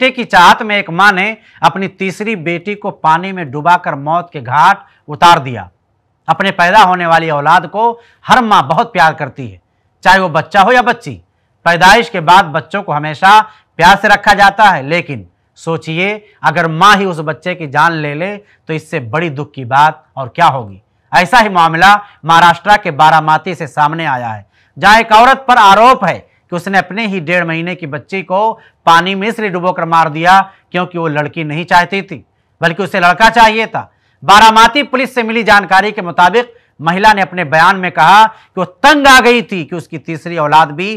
बेटे की चाहत में एक मां ने अपनी तीसरी बेटी को पानी में डुबाकर मौत के घाट उतार दिया अपने पैदा होने वाली औलाद को हर मां बहुत प्यार करती है चाहे वो बच्चा हो या बच्ची पैदाइश के बाद बच्चों को हमेशा प्यार से रखा जाता है लेकिन सोचिए अगर माँ ही उस बच्चे की जान ले ले तो इससे बड़ी दुख की बात और क्या होगी ऐसा ही मामला महाराष्ट्र के बारामाती से सामने आया है जहां एक औरत पर आरोप है कि उसने अपने ही डेढ़ महीने की बच्ची को पानी में इसलिए डुबोकर मार दिया क्योंकि वो लड़की नहीं चाहती थी बल्कि उसे लड़का चाहिए था बारामाती पुलिस से मिली जानकारी के मुताबिक महिला ने अपने बयान में कहा कि वो तंग आ गई थी कि उसकी तीसरी औलाद भी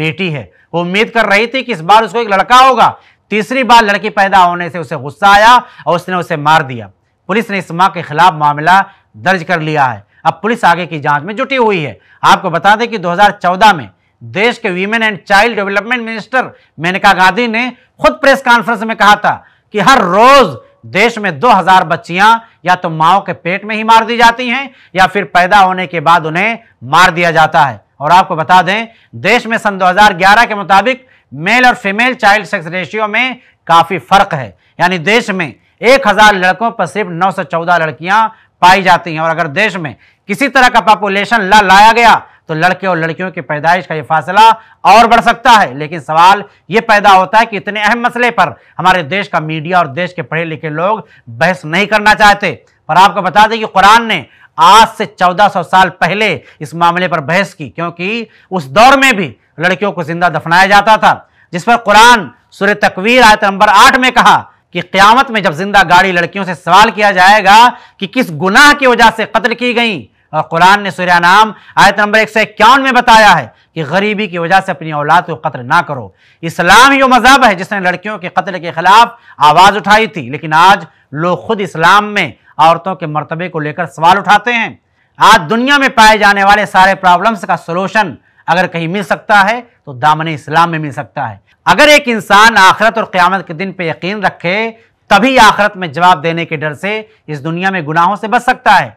बेटी है वो उम्मीद कर रही थी कि इस बार उसको एक लड़का होगा तीसरी बार लड़की पैदा होने से उसे गुस्सा आया और उसने उसे मार दिया पुलिस ने इस मां के खिलाफ मामला दर्ज कर लिया है अब पुलिस आगे की जांच में जुटी हुई है आपको बता दें कि 2014 में देश के women and child development minister Maneka Gandhi ने खुद प्रेस कॉन्फ्रेंस में कहा था कि हर रोज देश में 2000 बच्चियां या तो माओ के पेट में ही मार दी जाती हैं या फिर पैदा होने के बाद उन्हें मार दिया जाता है और आपको बता दें देश में सन 2011 के मुताबिक मेल और फीमेल चाइल्ड सेक्स रेशियो में काफ़ी फर्क है यानी देश में एक हज़ार लड़कों पर सिर्फ 914 लड़कियां पाई जाती हैं और अगर देश में किसी तरह का पॉपुलेशन ला लाया गया तो लड़के और लड़कियों की पैदाइश का ये फासला और बढ़ सकता है लेकिन सवाल ये पैदा होता है कि इतने अहम मसले पर हमारे देश का मीडिया और देश के पढ़े लिखे लोग बहस नहीं करना चाहते पर आपको बता दें कि कुरान ने आज से 1400 साल पहले इस मामले पर बहस की क्योंकि उस दौर में भी लड़कियों को जिंदा दफनाया जाता था जिस पर कुरान सुर तकवीर आयत नंबर आठ में कहा कि क्यामत में जब जिंदा गाड़ी लड़कियों से सवाल किया जाएगा कि किस गुनाह की वजह से कत्ल की गई और कुरान ने सूर्या नाम आयत नंबर एक सौ इक्यावन में बताया है कि गरीबी की वजह से अपनी औलाद को कत्ल ना करो इस्लाम ही वो मजहब है जिसने लड़कियों के कत्ल के खिलाफ आवाज़ उठाई थी लेकिन आज लोग खुद इस्लाम में औरतों के मरतबे को लेकर सवाल उठाते हैं आज दुनिया में पाए जाने वाले सारे प्रॉब्लम्स का सोलूशन अगर कहीं मिल सकता है तो दामन इस्लाम में मिल सकता है अगर एक इंसान आखरत और क़्यामत के दिन पर यकीन रखे तभी आखरत में जवाब देने के डर से इस दुनिया में गुनाहों से बच सकता है